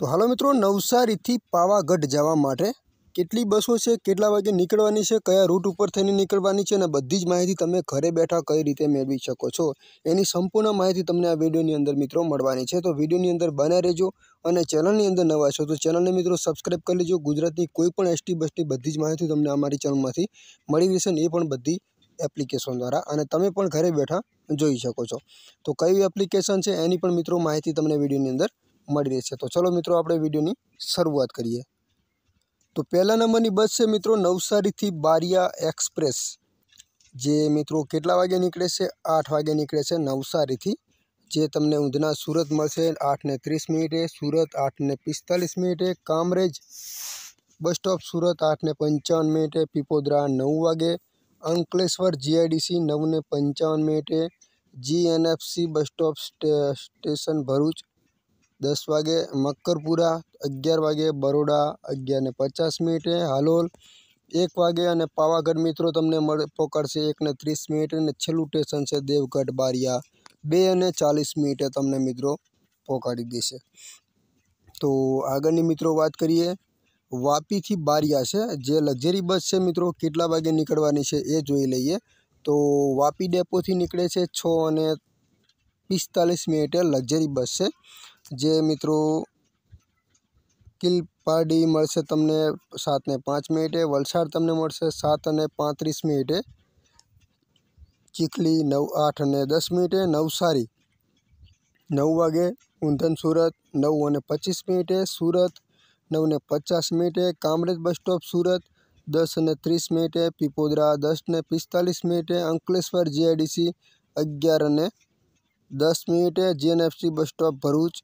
तो हलो मित्रों नवसारी थी पावागढ़ जावा के बसों से केगे निकल से कया रूट पर थी है बधीज महती तब घर बैठा कई रीते मेवी सको एनी संपूर्ण महती वीडियो अंदर मित्रों मैं तो वीडियो अंदर बना रहो और चेनल अंदर नवा छो तो चेनल ने मित्रों सब्सक्राइब कर लीजिए गुजरात की कोईपण एस टी बस की बधीज महित तक अमरी चेनल में मिली रहें ये बधी एप्लिकेशन द्वारा अने तमें घरे बैठा जी शको तो कई एप्लिकेशन है यनी मित्रों महती तमने वीडियो अंदर માડી રહે છે તો ચલો મિત્રો આપણે વિડિયોની શરૂઆત કરીએ તો પહેલા નંબરની બસ છે મિત્રો નવસારી થી બારિયા એક્સપ્રેસ જે મિત્રો કેટલા વાગે નીકળે છે 8 વાગે નીકળે છે નવસારી થી જે તમને ઉંધના સુરત મળશે 8:30 સુરત 8:45 કામરેજ બસ સ્ટોપ સુરત 8:55 પીપોદરા 9 વાગે અંકલેશ્વર જીઆઈડીસી 9:55 મિનિટે GAFC bus stop station Bharuch 10:00 Makarpura 11:00 Baroda 11:50 મિનિટે હાલોલ 1:00 અને પાવાગઢ મિત્રો તમને પોકળ છે 1:30 મિનિટે છેલુ સ્ટેશન સે દેવગઢ બારિયા 2:40 મિનિટે તમને મિત્રો પોકાડી દેશે તો આગળની મિત્રો વાત કરીએ વાપી થી બારિયા છે જે લક્ઝરી બસ છે મિત્રો કેટલા વાગે નીકળવાની છે એ જોઈ લઈએ તો વાપી ડેપો થી નીકળે છે 6:45 મિનિટે લક્ઝરી બસ છે જે મિત્રો કિલ પર ડી મળશે તમને સાતને પાંચ મિનિટે વલસાડ તમને મળશે સાત અને પાંત્રીસ મિનિટે ચીખલી નવ આઠ અને દસ મિનિટે નવસારી નવ વાગે ઊંધન સુરત નવ અને પચીસ મિનિટે સુરત નવને પચાસ મિનિટે કામરેજ બસ સ્ટોપ સુરત દસ અને ત્રીસ મિનિટે પીપોદરા દસ ને પિસ્તાલીસ મિનિટે અંકલેશ્વર જીઆઈડીસી અગિયાર અને દસ મિનિટે જીએનએફસી બસ સ્ટોપ ભરૂચ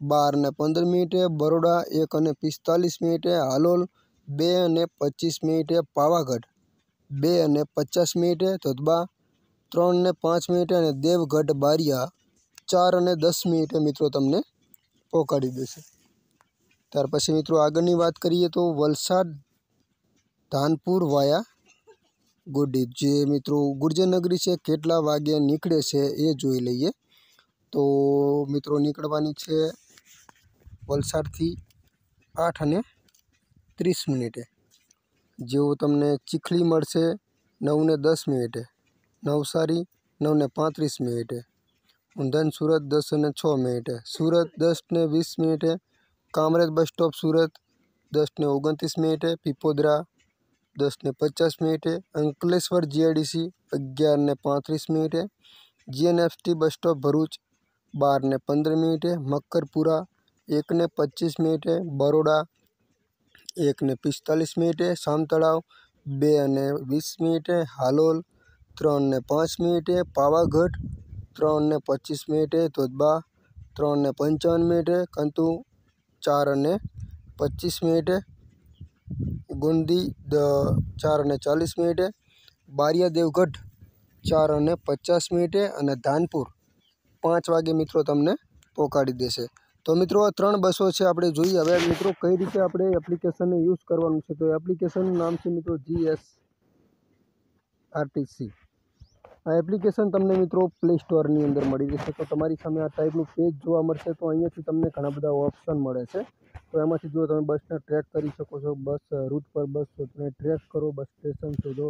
બાર ને 15 મિનિટે બરોડા 1 અને 45 મિનિટે હાલોલ 2 અને 25 મિનિટે પાવાગઢ 2 અને 50 મિનિટે તડબા 3 ને 5 મિનિટે અને દેવગઢ બારિયા 4 અને 10 મિનિટે મિત્રો તમને પોકાડી દેશે ત્યાર પછી મિત્રો આગળની વાત કરીએ તો વલસાડ ધાનપુર વાયા ગોડી જે મિત્રો ગુર્જનગરી છે કેટલા વાગે નીકળે છે એ જોઈ લઈએ તો મિત્રો નીકળવાની છે पल्सर थी आठ ने तीस मिनिटे जो तमने चीखली मैसे नौ ने दस मिनिटे नवसारी नौ ने पत्रीस मिनिटे ऊंधन सूरत दस ने छ मिनिटे सूरत दस ने वीस मिनिटे कामरेज बस स्टॉप सूरत दस ने ओगतीस मिनिटे पिपोदरा दस ने पचास मिनिटे अंकलेश्वर जी आई डी सी अगियार ने पत्रीस मिनिटे जीएनएफटी बस स्टॉप भरूच बार ने पंद्रह मिनिटे मकरपुरा एक ने पच्चीस मिनिटे है बड़ोड़ा एक ने पिस्तालीस मिनट है सामतलाव बे ने वीस मिनिटे हालोल त्रन ने पांच मिनिटे पावागढ़ त्रन ने पच्चीस मिनिटे धोधबा त्रन ने पंचावन मिनट कंतु चार ने पच्चीस मिनट है गुंदी द चार ने चालीस मिनट है बारिया देवगढ़ चार ने पचास मिनट है धानपुर पांच वगे मित्रों तमने पोकाड़ी देश તો મિત્રો ત્રણ બસો છે આપણે જોઈએ હવે મિત્રો કઈ રીતે આપણે એપ્લિકેશનને યુઝ કરવાનું છે તો એપ્લિકેશનનું નામ છે મિત્રો જીએસ આરટીસી આ એપ્લિકેશન તમને મિત્રો પ્લે સ્ટોરની અંદર મળી જશે તો તમારી સામે આ ટાઈપનું પેજ જોવા મળશે તો અહીંયાથી તમને ઘણા બધા ઓપ્શન મળે છે તો એમાંથી જો તમે બસને ટ્રેક કરી શકો છો બસ રૂટ પર બસ તમે ટ્રેક કરો બસ સ્ટેશન શોધો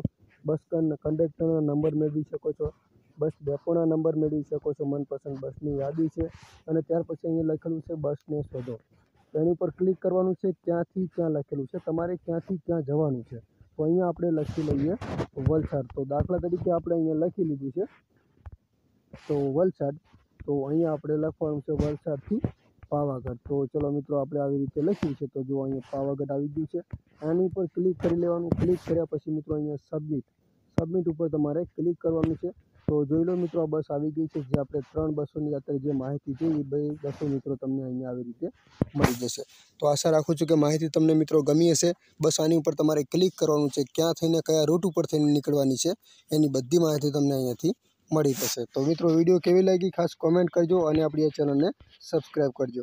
બસ કન્ડક્ટરના નંબર મેળવી શકો છો બસ ડેપોના નંબર મેળવી શકો છો મનપસંદ બસની યાદી છે અને ત્યાર પછી અહીંયા લખેલું છે બસને શોધો એની ઉપર ક્લિક કરવાનું છે ક્યાંથી ક્યાં લખેલું છે તમારે ક્યાંથી ક્યાં જવાનું છે તો અહીંયા આપણે લખી લઈએ વલસાડ તો દાખલા તરીકે આપણે અહીંયા લખી લીધું છે તો વલસાડ તો અહીંયા આપણે લખવાનું છે વલસાડથી પાવાગઢ તો ચલો મિત્રો આપણે આવી રીતે લખ્યું છે તો જો અહીંયા પાવાગઢ આવી ગયું છે આની ઉપર ક્લિક કરી લેવાનું ક્લિક કર્યા પછી મિત્રો અહીંયા સબમિટ સબમિટ ઉપર તમારે ક્લિક કરવાનું છે તો જોઈ લો મિત્રો આ બસ આવી ગઈ છે જે આપણે ત્રણ બસોની અત્યારે જે માહિતી છે એ બે બસો મિત્રો તમને અહીંયા આવી રીતે મળી જશે તો આશા રાખું છું કે માહિતી તમને મિત્રો ગમી હશે બસ આની ઉપર તમારે ક્લિક કરવાનું છે ક્યાં થઈને કયા રૂટ ઉપર થઈને નીકળવાની છે એની બધી માહિતી તમને અહીંયાથી મળી જશે તો મિત્રો વિડીયો કેવી લાગી ખાસ કોમેન્ટ કરજો અને આપણી આ ચેનલને સબસ્ક્રાઈબ કરજો